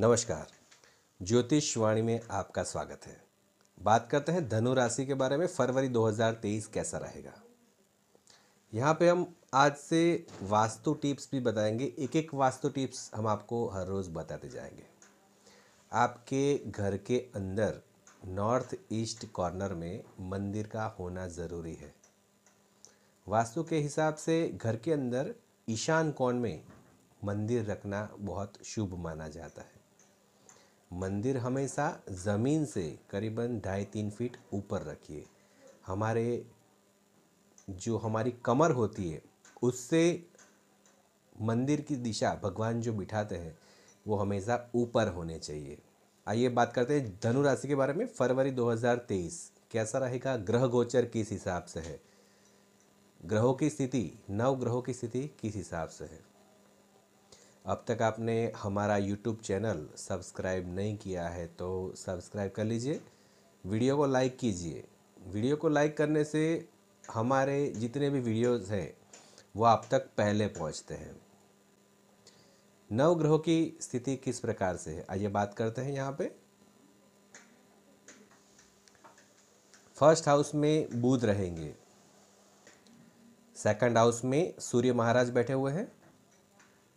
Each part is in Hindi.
नमस्कार ज्योतिष वाणी में आपका स्वागत है बात करते हैं धनु राशि के बारे में फरवरी 2023 कैसा रहेगा यहाँ पे हम आज से वास्तु टिप्स भी बताएंगे एक एक वास्तु टिप्स हम आपको हर रोज़ बताते जाएंगे आपके घर के अंदर नॉर्थ ईस्ट कॉर्नर में मंदिर का होना ज़रूरी है वास्तु के हिसाब से घर के अंदर ईशान कोण में मंदिर रखना बहुत शुभ माना जाता है मंदिर हमेशा ज़मीन से करीबन ढाई तीन फीट ऊपर रखिए हमारे जो हमारी कमर होती है उससे मंदिर की दिशा भगवान जो बिठाते हैं वो हमेशा ऊपर होने चाहिए आइए बात करते हैं धनु राशि के बारे में फरवरी 2023 कैसा रहेगा ग्रह गोचर किस हिसाब से है ग्रहों की स्थिति नव ग्रहों की स्थिति किस हिसाब से है अब तक आपने हमारा यूट्यूब चैनल सब्सक्राइब नहीं किया है तो सब्सक्राइब कर लीजिए वीडियो को लाइक कीजिए वीडियो को लाइक करने से हमारे जितने भी वीडियोस हैं वो आप तक पहले पहुंचते हैं नव ग्रहों की स्थिति किस प्रकार से है आइए बात करते हैं यहाँ पे फर्स्ट हाउस में बुध रहेंगे सेकंड हाउस में सूर्य महाराज बैठे हुए हैं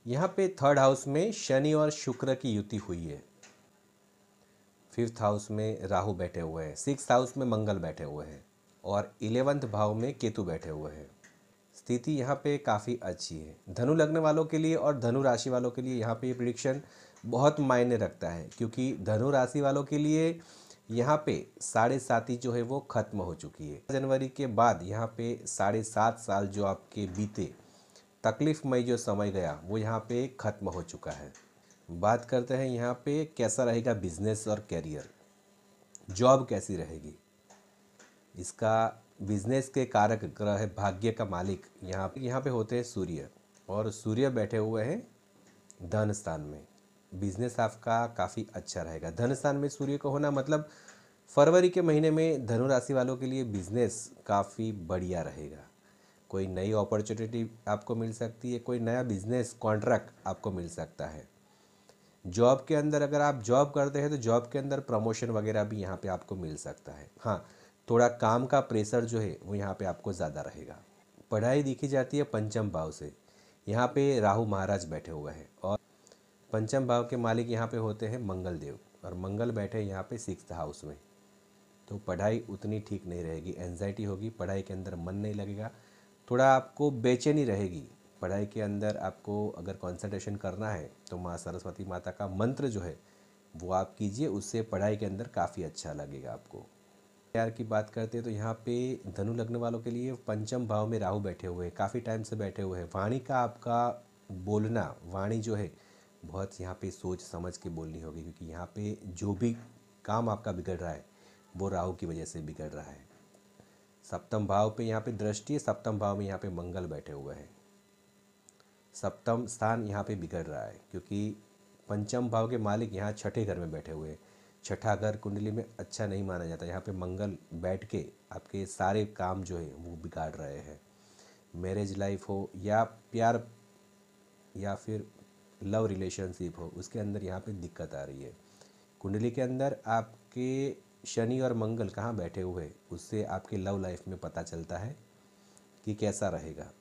यहाँ पे थर्ड हाउस में शनि और शुक्र की युति हुई है फिफ्थ हाउस में राहु बैठे हुए हैं सिक्स हाउस में मंगल बैठे हुए हैं और इलेवंथ भाव में केतु बैठे हुए हैं स्थिति यहाँ पे काफ़ी अच्छी है धनु लगने वालों के लिए और धनु राशि वालों के लिए यहाँ पे ये प्रिडिक्शन बहुत मायने रखता है क्योंकि धनु राशि वालों के लिए यहाँ पे साढ़े ही जो है वो ख़त्म हो चुकी है जनवरी के बाद यहाँ पे साढ़े सात साल जो आपके बीते तकलीफ़मय जो समय गया वो यहाँ पे ख़त्म हो चुका है बात करते हैं यहाँ पे कैसा रहेगा बिजनेस और कैरियर जॉब कैसी रहेगी इसका बिजनेस के कारक ग्रह भाग्य का मालिक यहाँ पे यहाँ पे होते हैं सूर्य और सूर्य बैठे हुए हैं धन स्थान में बिजनेस आपका काफ़ी अच्छा रहेगा धन स्थान में सूर्य को होना मतलब फरवरी के महीने में धनु राशि वालों के लिए बिजनेस काफ़ी बढ़िया रहेगा कोई नई अपॉर्चुनिटी आपको मिल सकती है कोई नया बिजनेस कॉन्ट्रैक्ट आपको मिल सकता है जॉब के अंदर अगर आप जॉब करते हैं तो जॉब के अंदर प्रमोशन वगैरह भी यहाँ पे आपको मिल सकता है हाँ थोड़ा काम का प्रेशर जो है वो यहाँ पे आपको ज़्यादा रहेगा पढ़ाई देखी जाती है पंचम भाव से यहाँ पे राहु महाराज बैठे हुए हैं और पंचम भाव के मालिक यहाँ पे होते हैं मंगल देव और मंगल बैठे हैं यहाँ पे सिक्स हाउस में तो पढ़ाई उतनी ठीक नहीं रहेगी एनजाइटी होगी पढ़ाई के अंदर मन नहीं लगेगा थोड़ा आपको बेचैनी रहेगी पढ़ाई के अंदर आपको अगर कंसंट्रेशन करना है तो माँ सरस्वती माता का मंत्र जो है वो आप कीजिए उससे पढ़ाई के अंदर काफ़ी अच्छा लगेगा आपको प्यार की बात करते हैं तो यहाँ पे धनु लग्न वालों के लिए पंचम भाव में राहु बैठे हुए हैं काफ़ी टाइम से बैठे हुए हैं वाणी का आपका बोलना वाणी जो है बहुत यहाँ पे सोच समझ के बोलनी होगी क्योंकि यहाँ पे जो भी काम आपका बिगड़ रहा है वो राहु की वजह से बिगड़ रहा है सप्तम भाव पे यहाँ पे दृष्टि सप्तम भाव में यहाँ पे मंगल बैठे हुए हैं सप्तम स्थान यहाँ पे बिगड़ रहा है क्योंकि पंचम भाव के मालिक यहाँ छठे घर में बैठे हुए हैं छठा घर कुंडली में अच्छा नहीं माना जाता यहाँ पे मंगल बैठ के आपके सारे काम जो है वो बिगाड़ रहे हैं मैरिज लाइफ हो या प्यार या फिर लव रिलेशनशिप हो उसके अंदर यहाँ पे दिक्कत आ रही है कुंडली के अंदर आपके शनि और मंगल कहाँ बैठे हुए उससे आपके लव लाइफ में पता चलता है कि कैसा रहेगा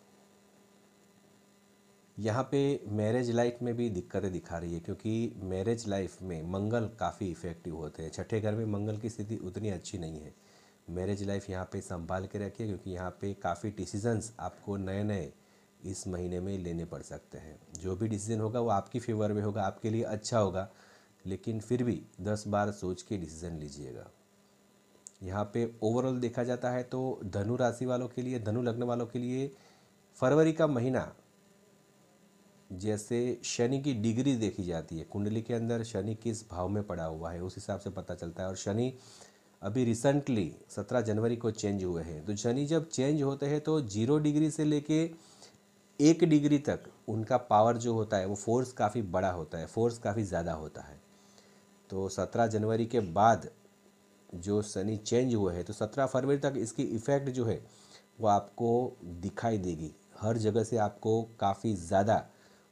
यहाँ पे मैरिज लाइफ में भी दिक्कतें दिखा रही है क्योंकि मैरिज लाइफ में मंगल काफ़ी इफ़ेक्टिव होते हैं छठे घर में मंगल की स्थिति उतनी अच्छी नहीं है मैरिज लाइफ यहाँ पे संभाल के रखिए क्योंकि यहाँ पे काफ़ी डिसीजंस आपको नए नए इस महीने में लेने पड़ सकते हैं जो भी डिसीजन होगा वो आपकी फेवर में होगा आपके लिए अच्छा होगा लेकिन फिर भी दस बार सोच के डिसीज़न लीजिएगा यहाँ पे ओवरऑल देखा जाता है तो धनु राशि वालों के लिए धनु लग्न वालों के लिए फरवरी का महीना जैसे शनि की डिग्री देखी जाती है कुंडली के अंदर शनि किस भाव में पड़ा हुआ है उस हिसाब से पता चलता है और शनि अभी रिसेंटली सत्रह जनवरी को चेंज हुए हैं तो शनि जब चेंज होते हैं तो जीरो डिग्री से लेके एक डिग्री तक उनका पावर जो होता है वो फोर्स काफ़ी बड़ा होता है फोर्स काफ़ी ज़्यादा होता है तो सत्रह जनवरी के बाद जो शनि चेंज हुआ है तो सत्रह फरवरी तक इसकी इफ़ेक्ट जो है वो आपको दिखाई देगी हर जगह से आपको काफ़ी ज़्यादा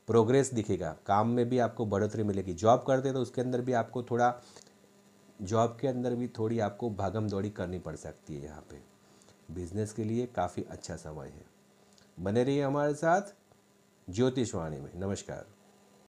प्रोग्रेस दिखेगा काम में भी आपको बढ़ोतरी मिलेगी जॉब करते हैं तो उसके अंदर भी आपको थोड़ा जॉब के अंदर भी थोड़ी आपको भागम दौड़ी करनी पड़ सकती है यहाँ पे बिजनेस के लिए काफ़ी अच्छा समय है बने रहिए हमारे साथ ज्योतिषवाणी में नमस्कार